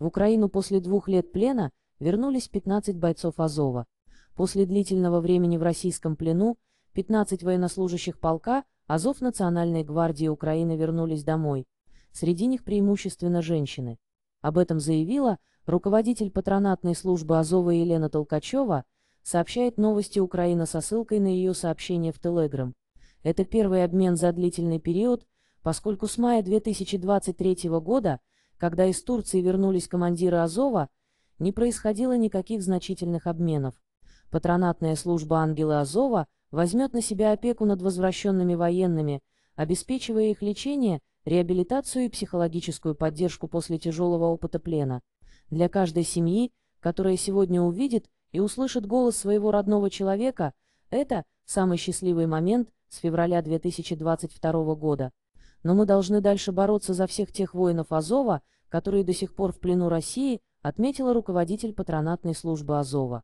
В Украину после двух лет плена вернулись 15 бойцов Азова. После длительного времени в российском плену 15 военнослужащих полка Азов Национальной гвардии Украины вернулись домой. Среди них преимущественно женщины. Об этом заявила руководитель патронатной службы Азова Елена Толкачева, сообщает новости Украина со ссылкой на ее сообщение в Телеграм. Это первый обмен за длительный период, поскольку с мая 2023 года – когда из Турции вернулись командиры Азова, не происходило никаких значительных обменов. Патронатная служба «Ангела Азова» возьмет на себя опеку над возвращенными военными, обеспечивая их лечение, реабилитацию и психологическую поддержку после тяжелого опыта плена. Для каждой семьи, которая сегодня увидит и услышит голос своего родного человека, это самый счастливый момент с февраля 2022 года но мы должны дальше бороться за всех тех воинов Азова, которые до сих пор в плену России, отметила руководитель патронатной службы Азова.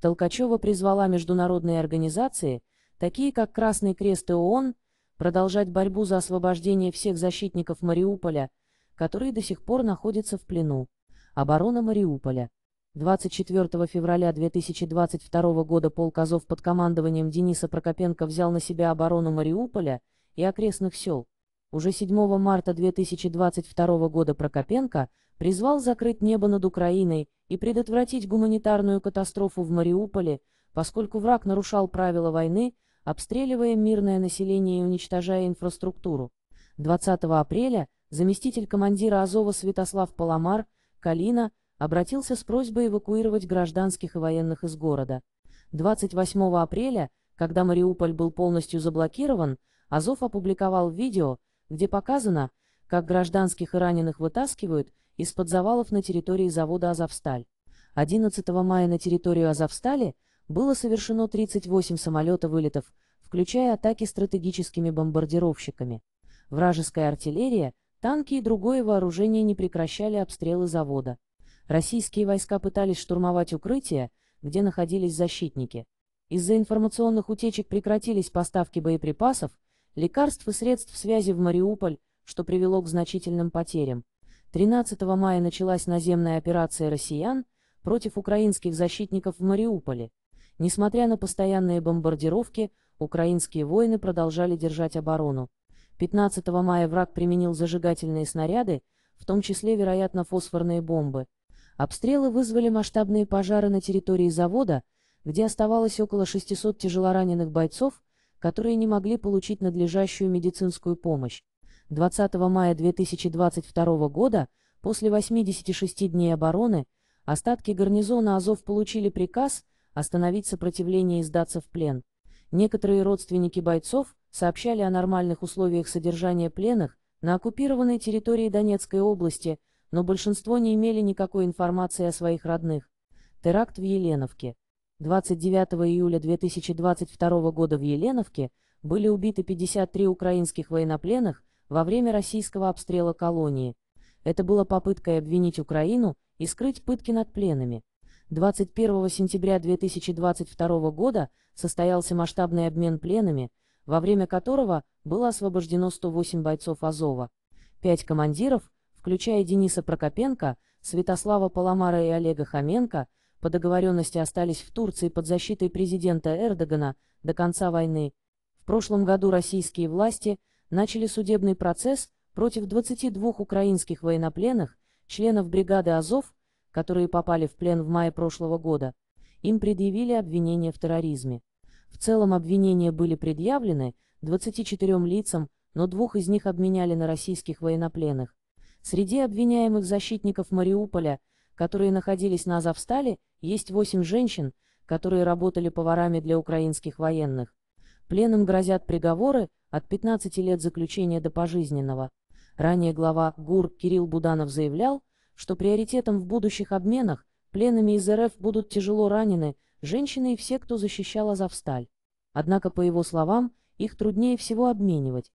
Толкачева призвала международные организации, такие как Красный Крест и ООН, продолжать борьбу за освобождение всех защитников Мариуполя, которые до сих пор находятся в плену. Оборона Мариуполя. 24 февраля 2022 года полк Азов под командованием Дениса Прокопенко взял на себя оборону Мариуполя и окрестных сел. Уже 7 марта 2022 года Прокопенко призвал закрыть небо над Украиной и предотвратить гуманитарную катастрофу в Мариуполе, поскольку враг нарушал правила войны, обстреливая мирное население и уничтожая инфраструктуру. 20 апреля заместитель командира Азова Святослав Паламар, Калина, обратился с просьбой эвакуировать гражданских и военных из города. 28 апреля, когда Мариуполь был полностью заблокирован, Азов опубликовал видео, где показано, как гражданских и раненых вытаскивают из-под завалов на территории завода «Азовсталь». 11 мая на территорию «Азовстали» было совершено 38 самолета-вылетов, включая атаки стратегическими бомбардировщиками. Вражеская артиллерия, танки и другое вооружение не прекращали обстрелы завода. Российские войска пытались штурмовать укрытия, где находились защитники. Из-за информационных утечек прекратились поставки боеприпасов, лекарств и средств связи в Мариуполь, что привело к значительным потерям. 13 мая началась наземная операция россиян против украинских защитников в Мариуполе. Несмотря на постоянные бомбардировки, украинские воины продолжали держать оборону. 15 мая враг применил зажигательные снаряды, в том числе, вероятно, фосфорные бомбы. Обстрелы вызвали масштабные пожары на территории завода, где оставалось около 600 тяжелораненых бойцов, которые не могли получить надлежащую медицинскую помощь. 20 мая 2022 года, после 86 дней обороны, остатки гарнизона Азов получили приказ остановить сопротивление и сдаться в плен. Некоторые родственники бойцов сообщали о нормальных условиях содержания пленных на оккупированной территории Донецкой области, но большинство не имели никакой информации о своих родных. Теракт в Еленовке. 29 июля 2022 года в Еленовке были убиты 53 украинских военнопленных во время российского обстрела колонии. Это было попыткой обвинить Украину и скрыть пытки над пленными. 21 сентября 2022 года состоялся масштабный обмен пленами, во время которого было освобождено 108 бойцов Азова. Пять командиров, включая Дениса Прокопенко, Святослава Поломара и Олега Хоменко, по договоренности остались в Турции под защитой президента Эрдогана до конца войны. В прошлом году российские власти начали судебный процесс против 22 украинских военнопленных, членов бригады «Азов», которые попали в плен в мае прошлого года. Им предъявили обвинения в терроризме. В целом обвинения были предъявлены 24 лицам, но двух из них обменяли на российских военнопленных. Среди обвиняемых защитников Мариуполя – которые находились на Азовстале, есть восемь женщин, которые работали поварами для украинских военных. Пленным грозят приговоры от 15 лет заключения до пожизненного. Ранее глава ГУР Кирилл Буданов заявлял, что приоритетом в будущих обменах пленными из РФ будут тяжело ранены женщины и все, кто защищал Азовсталь. Однако, по его словам, их труднее всего обменивать,